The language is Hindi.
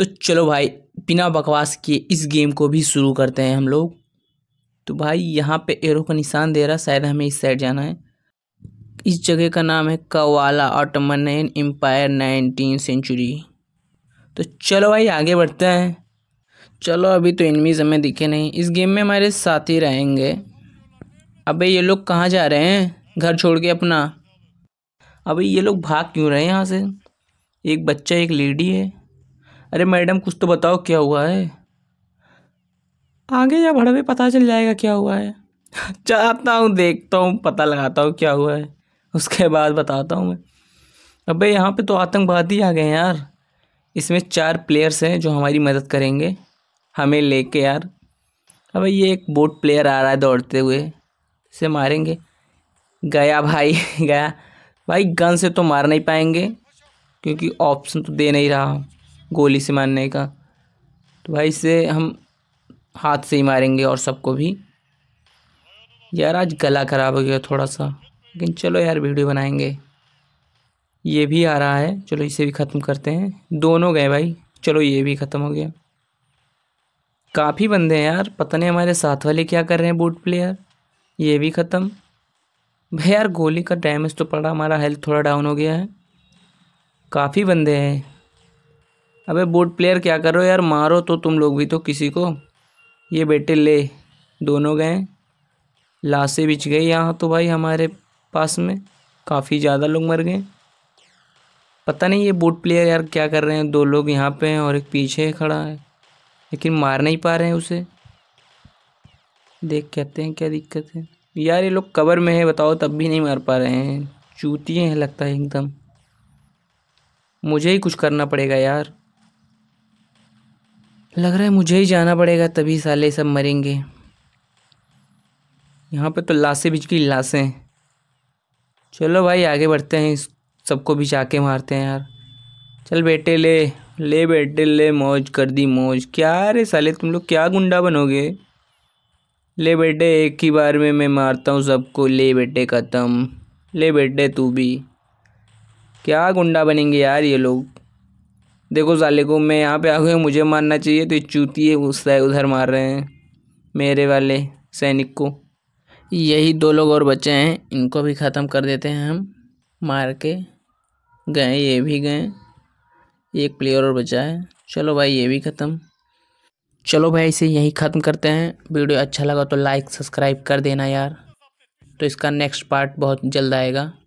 तो चलो भाई बिना बकवास किए इस गेम को भी शुरू करते हैं हम लोग तो भाई यहाँ पे एरो का निशान दे रहा शायद हमें इस साइड जाना है इस जगह का नाम है Kavala Ottoman empire nineteen century तो चलो भाई आगे बढ़ते हैं चलो अभी तो इनमीज हमें दिखे नहीं इस गेम में हमारे साथी रहेंगे अबे ये लोग कहाँ जा रहे हैं घर छोड़ के अपना अबे ये लोग भाग क्यों रहे हैं यहाँ से एक बच्चा एक लेडी है अरे मैडम कुछ तो बताओ क्या हुआ है आगे या भड़वे पता चल जाएगा क्या हुआ है चाहता हूँ देखता हूँ पता लगाता हूँ क्या हुआ है उसके बाद बताता हूँ मैं अबे यहाँ पे तो आतंकवादी आ गए यार इसमें चार प्लेयर्स हैं जो हमारी मदद करेंगे हमें लेके यार अबे ये एक बोट प्लेयर आ रहा है दौड़ते हुए इसे मारेंगे गया भाई गया भाई गन से तो मार नहीं पाएंगे क्योंकि ऑप्शन तो दे नहीं रहा हूँ गोली से मारने का तो भाई इसे हम हाथ से ही मारेंगे और सबको भी यार आज गला ख़राब हो गया थोड़ा सा लेकिन चलो यार वीडियो बनाएंगे ये भी आ रहा है चलो इसे भी ख़त्म करते हैं दोनों गए भाई चलो ये भी ख़त्म हो गया काफ़ी बंदे हैं यार पता नहीं हमारे साथ वाले क्या कर रहे हैं बूट प्लेयर ये भी ख़त्म भाई यार गोली का डैमेज तो पड़ा हमारा हेल्थ थोड़ा डाउन हो गया है काफ़ी बंदे हैं अबे बोट प्लेयर क्या करो यार मारो तो तुम लोग भी तो किसी को ये बेटे ले दोनों गए लाशें बिछ गई यहाँ तो भाई हमारे पास में काफ़ी ज़्यादा लोग मर गए पता नहीं ये बोट प्लेयर यार क्या कर रहे हैं दो लोग यहाँ पे हैं और एक पीछे खड़ा है लेकिन मार नहीं पा रहे हैं उसे देख कहते हैं क्या दिक्कत है यार ये लोग कवर में है बताओ तब भी नहीं मार पा रहे हैं चूतिए हैं लगता है एकदम मुझे ही कुछ करना पड़ेगा यार लग रहा है मुझे ही जाना पड़ेगा तभी साले सब मरेंगे यहाँ पे तो लाशें बिच की लाशें चलो भाई आगे बढ़ते हैं इस सबको भी जाके मारते हैं यार चल बेटे ले ले बेटे ले मौज कर दी मौज क्या रे साले तुम लोग क्या गुंडा बनोगे ले बेटे एक ही बार में मैं मारता हूँ सबको ले बेटे ख़त्म ले बेटे तू भी क्या गुंडा बनेंगे यार ये लोग देखो जाले को मैं यहाँ पे आ गया मुझे मारना चाहिए तो ये चूती घुसता है उधर मार रहे हैं मेरे वाले सैनिक को यही दो लोग और बचे हैं इनको भी ख़त्म कर देते हैं हम मार के गए ये भी गए एक प्लेयर और बचा है चलो भाई ये भी ख़त्म चलो भाई इसे यहीं ख़त्म करते हैं वीडियो अच्छा लगा तो लाइक सब्सक्राइब कर देना यार तो इसका नेक्स्ट पार्ट बहुत जल्द आएगा